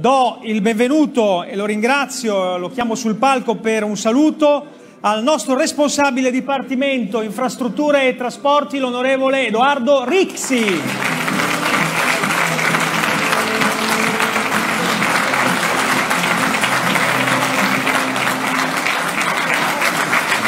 do il benvenuto e lo ringrazio, lo chiamo sul palco per un saluto al nostro responsabile Dipartimento Infrastrutture e Trasporti, l'onorevole Edoardo Rixi.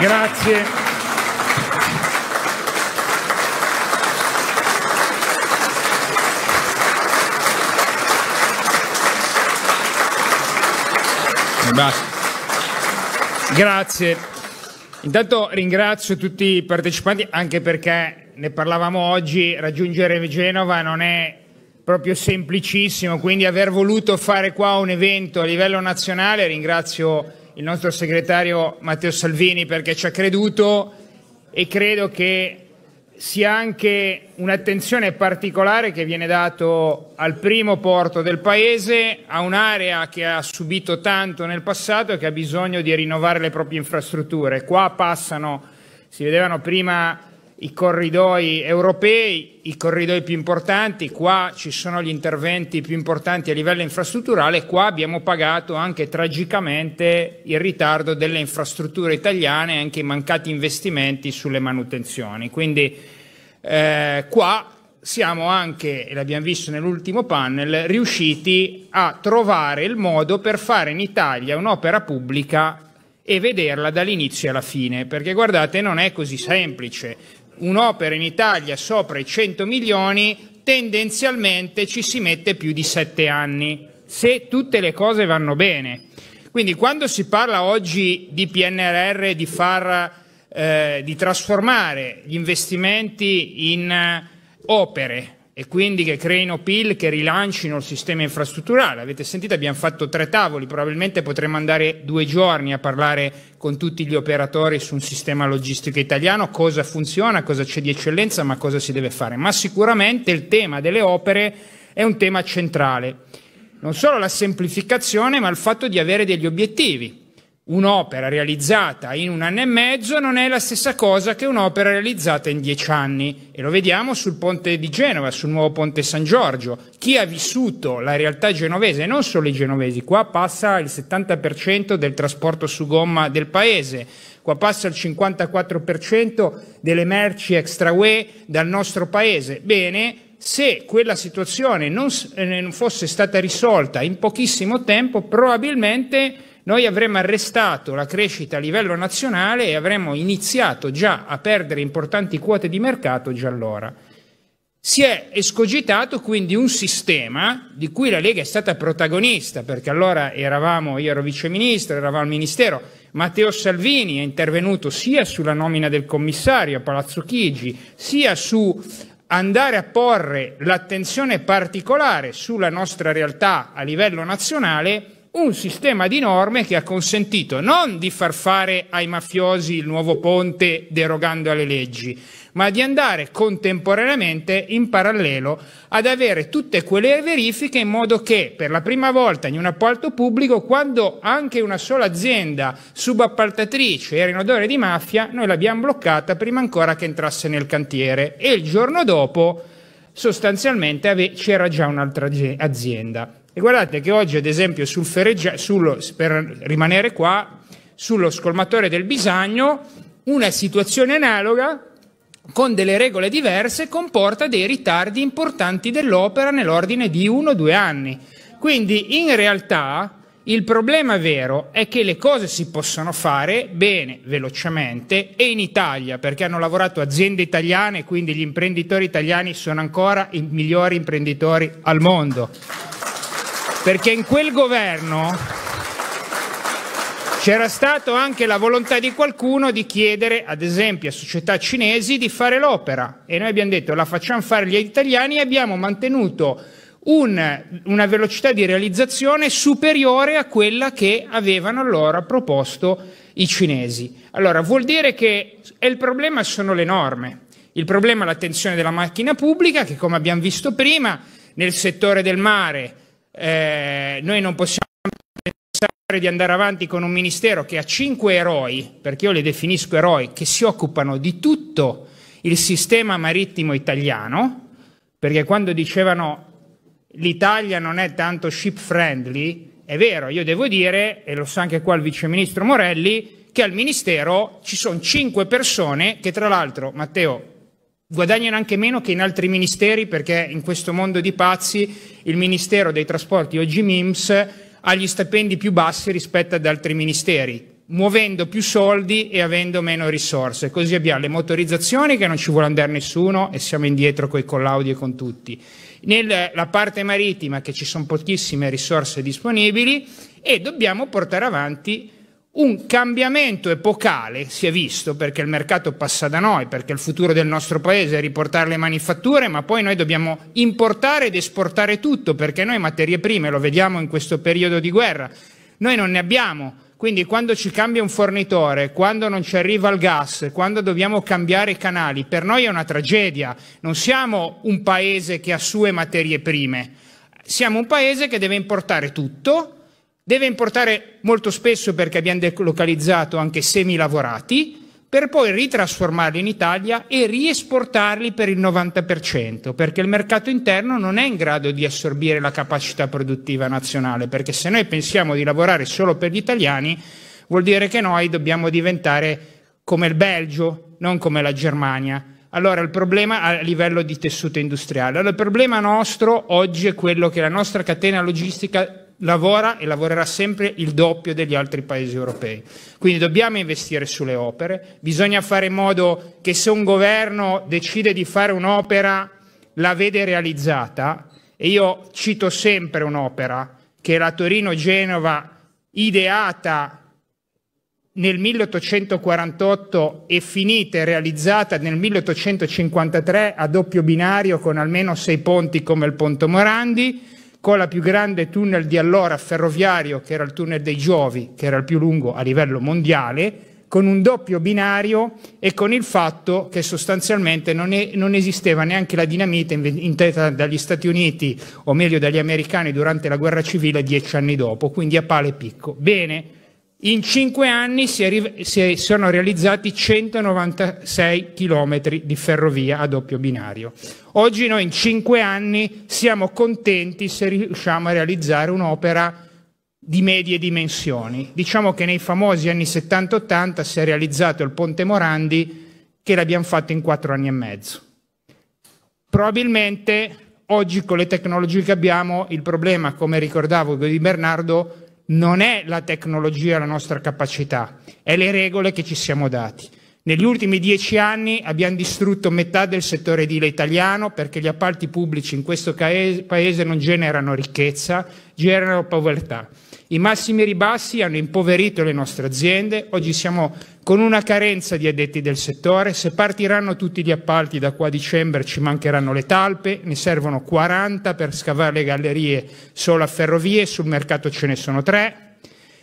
Grazie. Grazie. Intanto ringrazio tutti i partecipanti anche perché ne parlavamo oggi, raggiungere Genova non è proprio semplicissimo, quindi aver voluto fare qua un evento a livello nazionale, ringrazio il nostro segretario Matteo Salvini perché ci ha creduto e credo che sia anche un'attenzione particolare che viene dato al primo porto del paese, a un'area che ha subito tanto nel passato e che ha bisogno di rinnovare le proprie infrastrutture. Qua passano, si vedevano prima i corridoi europei, i corridoi più importanti, qua ci sono gli interventi più importanti a livello infrastrutturale, qua abbiamo pagato anche tragicamente il ritardo delle infrastrutture italiane e anche i mancati investimenti sulle manutenzioni. Quindi eh, qua siamo anche, e l'abbiamo visto nell'ultimo panel, riusciti a trovare il modo per fare in Italia un'opera pubblica e vederla dall'inizio alla fine, perché guardate non è così semplice un'opera in Italia sopra i 100 milioni, tendenzialmente ci si mette più di 7 anni, se tutte le cose vanno bene. Quindi quando si parla oggi di PNRR, di, eh, di trasformare gli investimenti in eh, opere, e quindi che creino PIL, che rilancino il sistema infrastrutturale. Avete sentito, abbiamo fatto tre tavoli, probabilmente potremmo andare due giorni a parlare con tutti gli operatori su un sistema logistico italiano, cosa funziona, cosa c'è di eccellenza, ma cosa si deve fare. Ma sicuramente il tema delle opere è un tema centrale. Non solo la semplificazione, ma il fatto di avere degli obiettivi un'opera realizzata in un anno e mezzo non è la stessa cosa che un'opera realizzata in dieci anni e lo vediamo sul ponte di Genova, sul nuovo ponte San Giorgio. Chi ha vissuto la realtà genovese, non solo i genovesi, qua passa il 70% del trasporto su gomma del paese, qua passa il 54% delle merci extra UE dal nostro paese. Bene, se quella situazione non, eh, non fosse stata risolta in pochissimo tempo, probabilmente noi avremmo arrestato la crescita a livello nazionale e avremmo iniziato già a perdere importanti quote di mercato già allora. Si è escogitato quindi un sistema di cui la Lega è stata protagonista, perché allora eravamo, io ero viceministro, eravamo al Ministero, Matteo Salvini è intervenuto sia sulla nomina del commissario a Palazzo Chigi, sia su andare a porre l'attenzione particolare sulla nostra realtà a livello nazionale un sistema di norme che ha consentito non di far fare ai mafiosi il nuovo ponte derogando alle leggi, ma di andare contemporaneamente in parallelo ad avere tutte quelle verifiche in modo che per la prima volta in un appalto pubblico, quando anche una sola azienda subappaltatrice era in odore di mafia, noi l'abbiamo bloccata prima ancora che entrasse nel cantiere e il giorno dopo sostanzialmente c'era già un'altra azienda. E guardate che oggi, ad esempio, sul fereggia, sullo, per rimanere qua, sullo scolmatore del bisagno, una situazione analoga con delle regole diverse comporta dei ritardi importanti dell'opera nell'ordine di uno o due anni. Quindi in realtà il problema vero è che le cose si possono fare bene, velocemente e in Italia, perché hanno lavorato aziende italiane, quindi gli imprenditori italiani sono ancora i migliori imprenditori al mondo perché in quel governo c'era stata anche la volontà di qualcuno di chiedere, ad esempio, a società cinesi di fare l'opera e noi abbiamo detto la facciamo fare gli italiani e abbiamo mantenuto un, una velocità di realizzazione superiore a quella che avevano allora proposto i cinesi. Allora vuol dire che il problema sono le norme, il problema è l'attenzione della macchina pubblica che come abbiamo visto prima nel settore del mare eh, noi non possiamo pensare di andare avanti con un ministero che ha cinque eroi, perché io li definisco eroi, che si occupano di tutto il sistema marittimo italiano, perché quando dicevano l'Italia non è tanto ship friendly, è vero, io devo dire, e lo sa anche qua il Vice Ministro Morelli, che al Ministero ci sono cinque persone che tra l'altro, Matteo, guadagnano anche meno che in altri ministeri perché in questo mondo di pazzi il Ministero dei Trasporti, oggi MIMS, ha gli stipendi più bassi rispetto ad altri ministeri, muovendo più soldi e avendo meno risorse. Così abbiamo le motorizzazioni che non ci vuole andare nessuno e siamo indietro con i collaudi e con tutti. Nella parte marittima che ci sono pochissime risorse disponibili e dobbiamo portare avanti un cambiamento epocale si è visto perché il mercato passa da noi, perché il futuro del nostro paese è riportare le manifatture, ma poi noi dobbiamo importare ed esportare tutto perché noi materie prime, lo vediamo in questo periodo di guerra, noi non ne abbiamo. Quindi quando ci cambia un fornitore, quando non ci arriva il gas, quando dobbiamo cambiare i canali, per noi è una tragedia. Non siamo un paese che ha sue materie prime, siamo un paese che deve importare tutto deve importare molto spesso perché abbiamo delocalizzato anche semilavorati, per poi ritrasformarli in Italia e riesportarli per il 90%, perché il mercato interno non è in grado di assorbire la capacità produttiva nazionale, perché se noi pensiamo di lavorare solo per gli italiani, vuol dire che noi dobbiamo diventare come il Belgio, non come la Germania. Allora il problema a livello di tessuto industriale. Allora il problema nostro oggi è quello che la nostra catena logistica lavora e lavorerà sempre il doppio degli altri paesi europei. Quindi dobbiamo investire sulle opere, bisogna fare in modo che se un governo decide di fare un'opera la vede realizzata e io cito sempre un'opera che è la Torino-Genova ideata nel 1848 e finita e realizzata nel 1853 a doppio binario con almeno sei ponti come il Ponte Morandi con la più grande tunnel di allora ferroviario, che era il tunnel dei Giovi, che era il più lungo a livello mondiale, con un doppio binario e con il fatto che sostanzialmente non, è, non esisteva neanche la dinamite inventata dagli Stati Uniti, o meglio dagli americani, durante la guerra civile dieci anni dopo, quindi a pale picco. Bene, in cinque anni si, è, si sono realizzati 196 chilometri di ferrovia a doppio binario. Oggi noi in cinque anni siamo contenti se riusciamo a realizzare un'opera di medie dimensioni. Diciamo che nei famosi anni 70-80 si è realizzato il Ponte Morandi che l'abbiamo fatto in quattro anni e mezzo. Probabilmente oggi con le tecnologie che abbiamo il problema, come ricordavo di Bernardo, non è la tecnologia la nostra capacità, è le regole che ci siamo dati. Negli ultimi dieci anni abbiamo distrutto metà del settore edile italiano perché gli appalti pubblici in questo paese non generano ricchezza, generano povertà. I massimi ribassi hanno impoverito le nostre aziende, oggi siamo con una carenza di addetti del settore, se partiranno tutti gli appalti da qua a dicembre ci mancheranno le talpe, ne servono 40 per scavare le gallerie solo a ferrovie, sul mercato ce ne sono tre,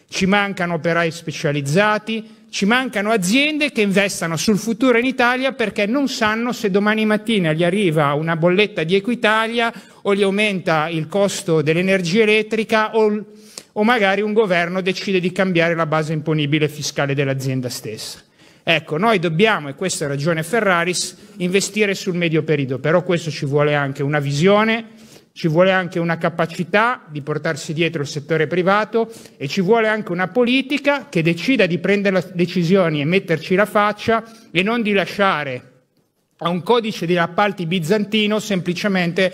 ci mancano operai specializzati, ci mancano aziende che investano sul futuro in Italia perché non sanno se domani mattina gli arriva una bolletta di Equitalia o gli aumenta il costo dell'energia elettrica o o magari un governo decide di cambiare la base imponibile fiscale dell'azienda stessa. Ecco, noi dobbiamo, e questa è ragione Ferraris, investire sul medio periodo, però questo ci vuole anche una visione, ci vuole anche una capacità di portarsi dietro il settore privato e ci vuole anche una politica che decida di prendere decisioni e metterci la faccia e non di lasciare a un codice di appalti bizantino semplicemente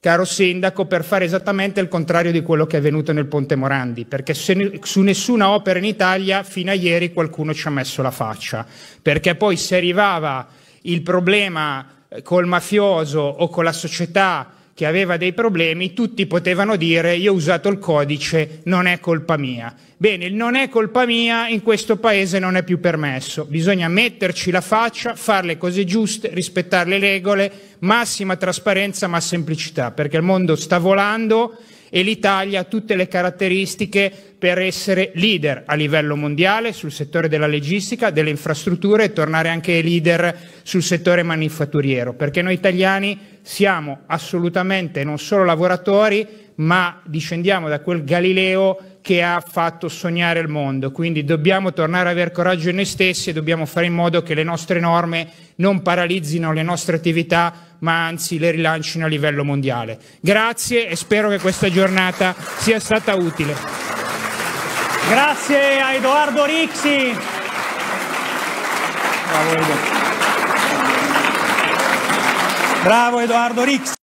caro sindaco, per fare esattamente il contrario di quello che è avvenuto nel Ponte Morandi, perché su nessuna opera in Italia fino a ieri qualcuno ci ha messo la faccia, perché poi se arrivava il problema eh, col mafioso o con la società che aveva dei problemi, tutti potevano dire io ho usato il codice, non è colpa mia. Bene, il non è colpa mia in questo paese non è più permesso. Bisogna metterci la faccia, fare le cose giuste, rispettare le regole, massima trasparenza ma semplicità, perché il mondo sta volando e l'Italia ha tutte le caratteristiche per essere leader a livello mondiale sul settore della logistica, delle infrastrutture e tornare anche leader sul settore manifatturiero, perché noi italiani siamo assolutamente non solo lavoratori, ma discendiamo da quel Galileo che ha fatto sognare il mondo. Quindi dobbiamo tornare a avere coraggio in noi stessi e dobbiamo fare in modo che le nostre norme non paralizzino le nostre attività, ma anzi le rilancino a livello mondiale. Grazie e spero che questa giornata sia stata utile. Grazie a Edoardo Rixi. Bravo, Edoardo Rixi.